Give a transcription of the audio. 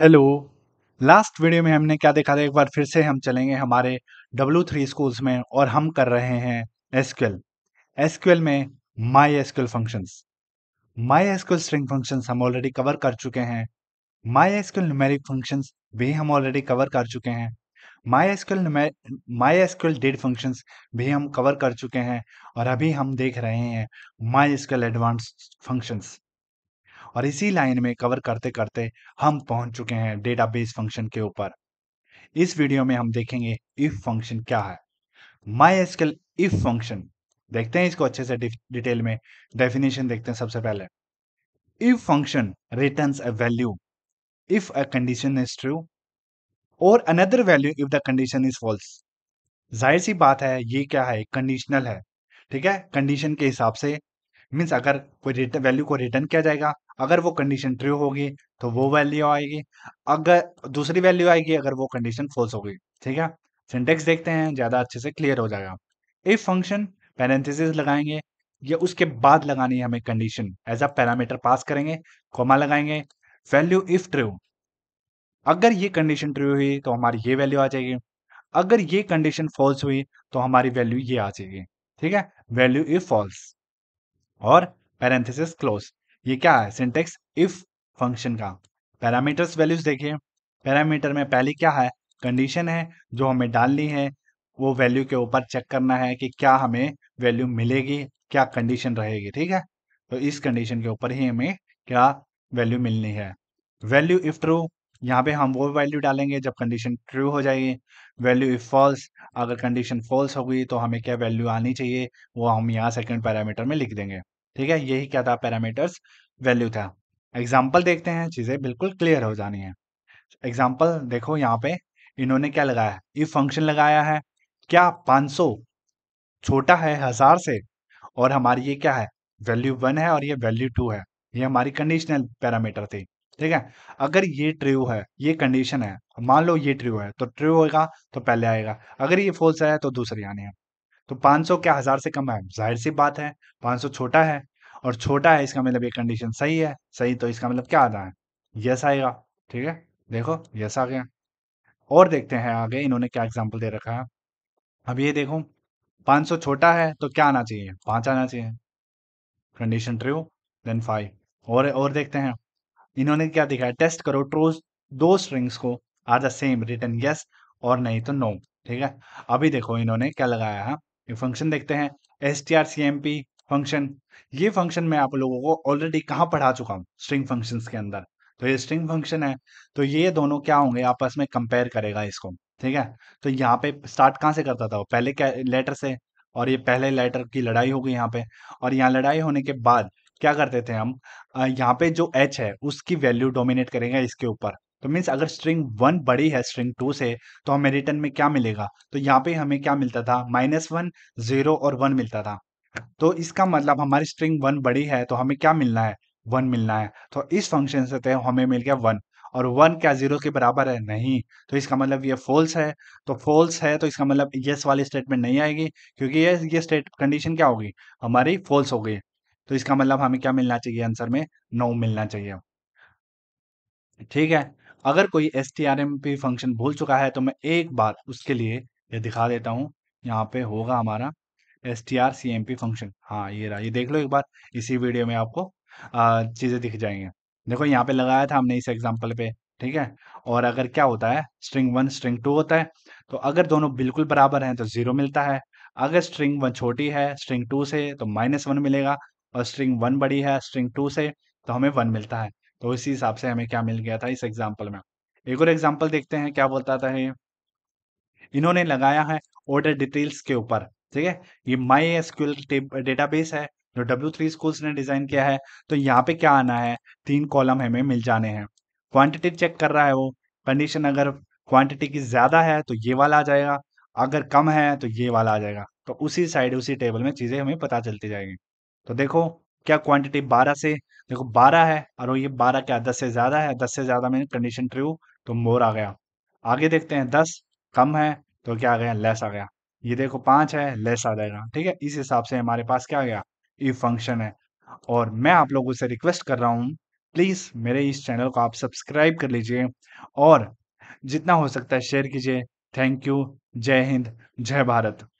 hello last video में हमने क्या देखा था एक बार फिर से हम चलेंगे हमारे डब्ल्यू थ्री स्कूल्स में और हम कर रहे हैं एसक्यूएल एसक्यूएल में MySQL functions MySQL string functions हम ऑलरेडी कवर कर चुके हैं माई एसक्यूएल न्यूमेरिक फंक्शंस भी हम ऑलरेडी कवर कर चुके हैं MySQL MySQL date functions भी हम कवर कर चुके हैं और अभी हम देख रहे हैं माई एसक्यूएल एडवांस फंक्शंस और इसी लाइन में कवर करते करते हम पहुंच चुके हैं डेटाबेस फंक्शन के ऊपर इस वीडियो में हम देखेंगे इफ फंक्शन क्या है माई एसकल इफ फंक्शन देखते हैं इसको अच्छे से डिटेल में डेफिनेशन देखते हैं सबसे पहले if function return a value if a condition is true और another value if the condition is false जाहिर सी बात है ये क्या है कंडीशनल है ठीक है कंडीशन के हिसाब से मीन्स अगर कोई वैल्यू को रिटर्न किया जाएगा अगर वो कंडीशन ट्रू होगी तो वो वैल्यू आएगी अगर दूसरी वैल्यू आएगी अगर वो कंडीशन फॉल्स होगी ठीक है सिंटेक्स देखते हैं ज़्यादा अच्छे से क्लियर हो जाएगा इफ फंक्शन पैरेंथिस लगाएंगे या उसके बाद लगानी है हमें condition as a parameter pass करेंगे कोमा लगाएंगे वैल्यू इफ ट्रू अगर ये कंडीशन ट्रू हुई तो हमारी ये वैल्यू आ जाएगी अगर ये कंडीशन फॉल्स हुई तो हमारी वैल्यू ये आ जाएगी ठीक है वैल्यू इफ फॉल्स और पैरेंथिस क्लोज ये क्या है सिंटेक्स इफ फंक्शन का पैरामीटर्स वैल्यूज देखिए पैरामीटर में पहली क्या है कंडीशन है जो हमें डालनी है वो वैल्यू के ऊपर चेक करना है कि क्या हमें वैल्यू मिलेगी क्या कंडीशन रहेगी ठीक है तो इस कंडीशन के ऊपर ही हमें क्या वैल्यू मिलनी है वैल्यू इफ ट्रू यहाँ पे हम वो वैल्यू डालेंगे जब कंडीशन ट्रू हो जाएगी वैल्यू इफ फॉल्स अगर कंडीशन फॉल्स होगी तो हमें क्या वैल्यू आनी चाहिए वो हम यहाँ सेकंड पैरामीटर में लिख देंगे ठीक है यही क्या था पैरामीटर्स वैल्यू था एग्जाम्पल देखते हैं चीज़ें बिल्कुल क्लियर हो जानी है एग्जाम्पल देखो यहाँ पे इन्होंने क्या लगाया है फंक्शन लगाया है क्या 500 छोटा है हज़ार से और हमारी ये क्या है वैल्यू वन है और ये वैल्यू टू है ये हमारी कंडीशनल पैरामीटर थी ठीक है अगर ये ट्रू है ये कंडीशन है मान लो ये ट्रू है तो ट्रू होगा तो पहले आएगा अगर ये फॉल्स है तो दूसरी आने है तो 500 क्या हज़ार से कम है जाहिर सी बात है 500 छोटा है और छोटा है इसका मतलब ये कंडीशन सही है सही तो इसका मतलब क्या आ रहा है यस आएगा ठीक है देखो यस आ गया और देखते हैं आगे इन्होंने क्या एग्जाम्पल दे रखा है अब ये देखो 500 छोटा है तो क्या आना चाहिए पांच आना चाहिए कंडीशन ट्रू देन फाइव और और देखते हैं इन्होंने क्या दिखाया टेस्ट करो ट्रोज दो स्ट्रिंग्स को are the same return yes और नहीं तो नो ठीक है अभी देखो इन्होंने क्या लगाया है फंक्शन देखते हैं S T R C M P function ये फंक्शन मैं आप लोगों को ऑलरेडी कहाँ पढ़ा चुका हूँ स्ट्रिंग फंक्शन के अंदर तो ये स्ट्रिंग फंक्शन है तो ये दोनों क्या होंगे आपस में कंपेयर करेगा इसको ठीक है तो यहाँ पे स्टार्ट कहाँ से करता था वो पहले क्या लेटर से और ये पहले लेटर की लड़ाई हो गई यहाँ पे और यहाँ लड़ाई होने के बाद क्या करते थे हम यहाँ पे जो एच है उसकी वैल्यू डोमिनेट करेंगे इसके ऊपर तो मीन्स अगर स्ट्रिंग वन बड़ी है स्ट्रिंग टू से तो हमें रिटर्न में क्या मिलेगा तो यहाँ पे हमें क्या मिलता था माइनस वन जीरो और वन मिलता था तो इसका मतलब हमारी स्ट्रिंग वन बड़ी है तो हमें क्या मिलना है वन मिलना है तो इस फंक्शन से तो हमें मिल गया वन और वन क्या जीरो के बराबर है नहीं तो इसका मतलब ये फॉल्स है तो फॉल्स है तो इसका मतलब येस वाली स्टेटमेंट नहीं आएगी क्योंकि ये ये स्टेट कंडीशन क्या होगी हमारी फॉल्स हो गई तो इसका मतलब हमें क्या मिलना चाहिए आंसर में नो मिलना चाहिए ठीक है अगर कोई S T R M P function भूल चुका है तो मैं एक बार उसके लिए ये दिखा देता हूँ यहाँ पे होगा हमारा S T R C M P function हाँ ये रहा ये देख लो एक बार इसी वीडियो में आपको चीज़ें दिख जाएंगे देखो यहाँ पे लगाया था हमने इस एग्जाम्पल पे ठीक है और अगर क्या होता है स्ट्रिंग वन स्ट्रिंग टू होता है तो अगर दोनों बिल्कुल बराबर हैं तो जीरो मिलता है अगर स्ट्रिंग वन छोटी है स्ट्रिंग टू से तो माइनस वन मिलेगा और स्ट्रिंग वन बड़ी है स्ट्रिंग टू से तो हमें वन मिलता है तो इसी हिसाब से हमें क्या मिल गया था इस एग्जाम्पल में एक और एग्जाम्पल देखते हैं क्या बोलता था ये इन्होंने लगाया है ऑर्डर डिटेल्स के ऊपर ठीक है ये माई एसक्यूएल डेटाबेस है जो डब्ल्यू थ्री स्कूल्स ने डिजाइन किया है तो यहाँ पे क्या आना है तीन कॉलम हमें मिल जाने हैं क्वांटिटी चेक कर रहा है वो कंडीशन अगर क्वांटिटी की ज्यादा है तो ये वाला आ जाएगा अगर कम है तो ये वाला आ जाएगा तो उसी साइड उसी टेबल में चीजें हमें पता चलती जाएगी तो देखो क्या क्वांटिटी बारह से देखो बारह है और ये बारह क्या दस से ज़्यादा है दस से ज़्यादा में कंडीशन ट्रू तो मोर आ गया आगे देखते हैं दस कम है तो क्या आ गया लेस आ गया ये देखो पांच है लेस आ जाएगा ठीक है इस हिसाब से हमारे पास क्या आ गया ई फंक्शन है और मैं आप लोगों से रिक्वेस्ट कर रहा हूँ प्लीज़ मेरे इस चैनल को आप सब्सक्राइब कर लीजिए और जितना हो सकता है शेयर कीजिए थैंक यू जय हिंद जय भारत